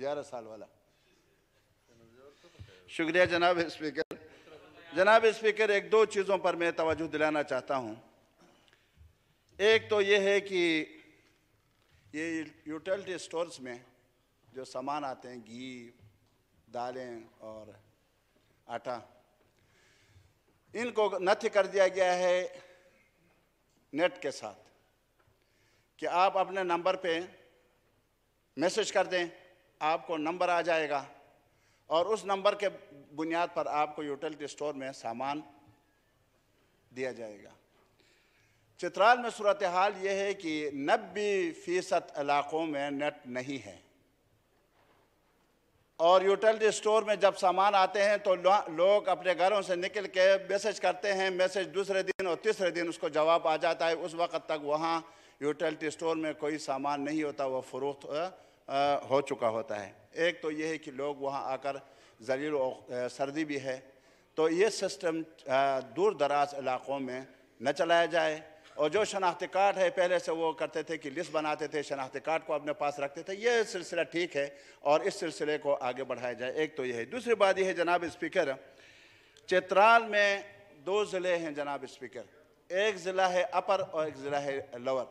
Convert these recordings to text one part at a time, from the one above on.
ग्यारह साल वाला शुक्रिया जनाब स्पीकर जनाब स्पीकर एक दो चीज़ों पर मैं तोजह दिलाना चाहता हूँ एक तो ये है कि ये यूटिलिटी स्टोर्स में जो सामान आते हैं घी दालें और आटा इनको नथ कर दिया गया है नेट के साथ कि आप अपने नंबर पे मैसेज कर दें आपको नंबर आ जाएगा और उस नंबर के बुनियाद पर आपको यूटिलिटी स्टोर में सामान दिया जाएगा चित्राल में सूरत हाल यह है कि नब्बे फ़ीसद इलाक़ों में नेट नहीं है और यूटिलिटी स्टोर में जब सामान आते हैं तो लोग अपने घरों से निकल के मैसेज करते हैं मैसेज दूसरे दिन और तीसरे दिन उसको जवाब आ जाता है उस वक़्त तक वहाँ यूटिलिटी स्टोर में कोई सामान नहीं होता वह फरोख्त हो चुका होता है एक तो यह है कि लोग वहाँ आकर जलील सर्दी भी है तो ये सिस्टम दूर दराज इलाक़ों में न चलाया जाए और जो शनाख्ती कार्ड है पहले से वो करते थे कि लिस्ट बनाते थे शनाख्ती कार्ड को अपने पास रखते थे ये सिलसिला ठीक है और इस सिलसिले को आगे बढ़ाया जाए एक तो यह है दूसरी बात यह है जनाब स्पीकर चित्राल में दो ज़िले हैं जनाब स्पीकर एक ज़िला है अपर और एक ज़िला है लोअर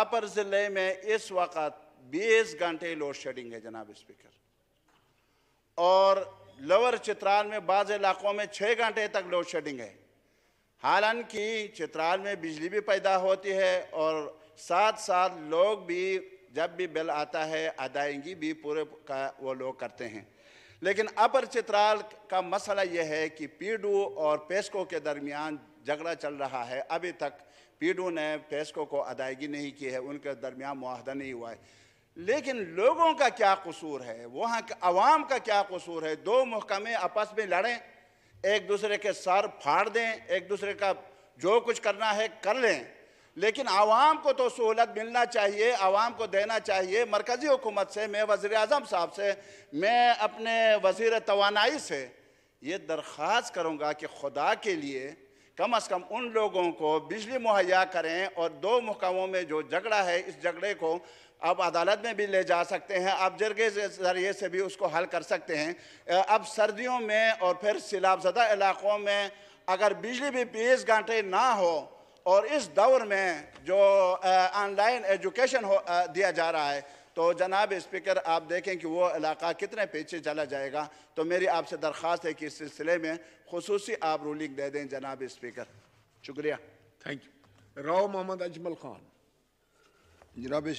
अपर ज़िले में इस वक्त बीस घंटे लोड शेडिंग है जनाब स्पीकर और लोअर चित्राल में बाज़ इलाक़ों में छः घंटे तक लोड शेडिंग है हालांकि चित्राल में बिजली भी पैदा होती है और साथ साथ लोग भी जब भी बिल आता है अदायगी भी पूरे का वो लोग करते हैं लेकिन अपर चित्राल का मसला यह है कि पीडू और पेस्को के दरमियान झगड़ा चल रहा है अभी तक पीडू ने पेस्को को अदायगी नहीं की है उनके दरमियान माहदा नहीं हुआ है लेकिन लोगों का क्या कसूर है वहाँ के अवाम का क्या कसूर है दो महकमे आपस में लड़ें एक दूसरे के सर फाड़ दें एक दूसरे का जो कुछ करना है कर लें लेकिन आवाम को तो सहूलत मिलना चाहिए आवाम को देना चाहिए मरकज़ी हुकूमत से मैं वज़ी अजम साहब से मैं अपने वज़ी तोानाई से ये दरख्वास्त करूँगा कि खुदा के लिए कम से कम उन लोगों को बिजली मुहैया करें और दो महकमों में जो झगड़ा है इस झगड़े को आप अदालत में भी ले जा सकते हैं आप जरगे ज़रिए से भी उसको हल कर सकते हैं अब सर्दियों में और फिर सैलाबजदा इलाक़ों में अगर बिजली भी बीस घंटे ना हो और इस दौर में जो ऑनलाइन एजुकेशन हो दिया जा रहा है तो जनाब स्पीकर आप देखें कि वो इलाका कितने पीछे चला जाएगा तो मेरी आपसे दरख्वास्त है कि इस सिलसिले में खसूस आप रूलिंग दे दें जनाब स्पीकर शुक्रिया थैंक यू राव मोहम्मद अजमल खान जनाब